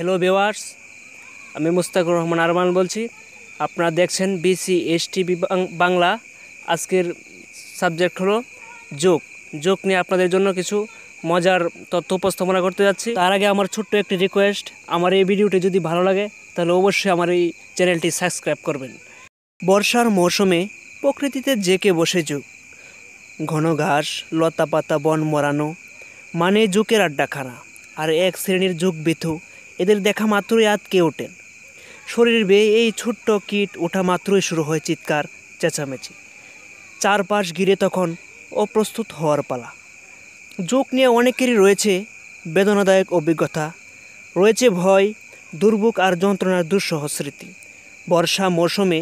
hello বেওয়ার্স আমি মুস্তাকুর রহমান আরমান বলছি আপনারা দেখছেন বিসি টিভি বাংলা আজকের সাবজেক্ট হলো যোগ যোগ নিয়ে আপনাদের জন্য কিছু মজার তথ্য উপস্থাপনা করতে যাচ্ছি তার আগে আমার ছোট্ট একটি রিকোয়েস্ট আমার এই ভিডিওটি যদি ভালো লাগে তাহলে অবশ্যই আমার এই চ্যানেলটি সাবস্ক্রাইব করবেন বর্ষার মৌসুমে প্রকৃতিতে জেকে বসে যুগ ঘন ঘাস লতা পাতা বন মরানো মানে যুগের খানা আর এক শ্রেণীর যুগ বিথু এদের দেখা মাত্রই আতকে ওঠেন শরীর বেয়ে এই ছোট্ট কীট ওঠা মাত্রই শুরু হয় চিৎকার চেঁচামেচি চারপাশ ঘিরে তখন অপ্রস্তুত হওয়ার পালা যোগ নিয়ে অনেকেরই রয়েছে বেদনাদায়ক অভিজ্ঞতা রয়েছে ভয় দুর্ভোগ আর যন্ত্রণার দুঃসহ স্মৃতি বর্ষা মৌসুমে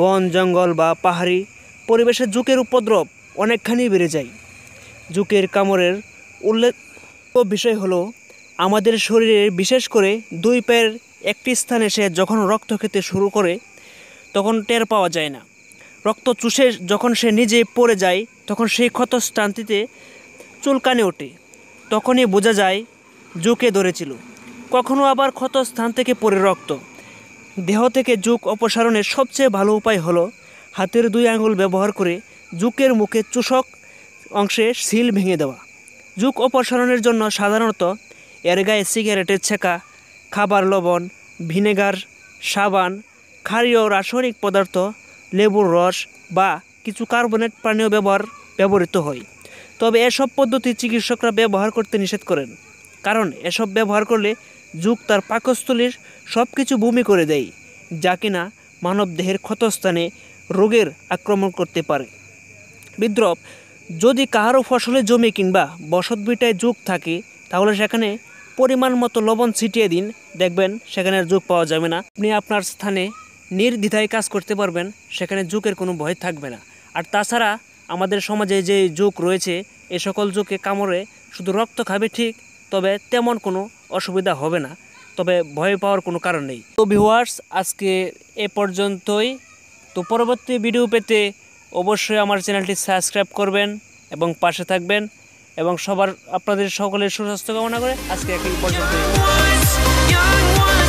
বন জঙ্গল বা পাহাড়ি পরিবেশে যুগের উপদ্রব অনেকখানি বেড়ে যায় যুগের কামড়ের উল্লেখ বিষয় হলো আমাদের শরীরে বিশেষ করে দুই পায়ের একটি স্থানে সে যখন রক্ত খেতে শুরু করে তখন টের পাওয়া যায় না রক্ত চুষে যখন সে নিজে পড়ে যায় তখন সেই ক্ষতস্থানটিতে চুলকানে ওঠে তখনই বোঝা যায় জুকে ধরেছিল কখনো আবার ক্ষতস্থান থেকে পড়ে রক্ত দেহ থেকে জুক অপসারণের সবচেয়ে ভালো উপায় হলো হাতের দুই আঙুল ব্যবহার করে জুকের মুখে চুষক অংশে সিল ভেঙে দেওয়া জুক অপসারণের জন্য সাধারণত এর গায়ে সিগারেটের ছেঁকা খাবার লবণ ভিনেগার সাবান ক্ষারীয় রাসায়নিক পদার্থ লেবুর রস বা কিছু কার্বনেট পানীয় ব্যবহার ব্যবহৃত হয় তবে এসব পদ্ধতি চিকিৎসকরা ব্যবহার করতে নিষেধ করেন কারণ এসব ব্যবহার করলে যুগ তার পাকস্থলীর সব কিছু বমি করে দেয় যা কিনা মানবদেহের ক্ষতস্থানে রোগের আক্রমণ করতে পারে বিদ্রোপ যদি কাহারও ফসলে জমি কিংবা বসত বিটায় যুগ থাকে তাহলে সেখানে পরিমাণ মতো লবণ ছিটিয়ে দিন দেখবেন সেখানে যুগ পাওয়া যাবে না আপনি আপনার স্থানে নির্দ্বিধায় কাজ করতে পারবেন সেখানে যুগের কোনো ভয় থাকবে না আর তাছাড়া আমাদের সমাজে যে যুগ রয়েছে এ সকল যুগে কামড়ে শুধু রক্ত খাবে ঠিক তবে তেমন কোনো অসুবিধা হবে না তবে ভয় পাওয়ার কোনো কারণ নেই তো ভিউয়ার্স আজকে এ পর্যন্তই তো পরবর্তী ভিডিও পেতে অবশ্যই আমার চ্যানেলটি সাবস্ক্রাইব করবেন এবং পাশে থাকবেন এবং সবার আপনাদের সকলের সুস্বাস্থ্য কামনা করে আজকে একই পর্যন্ত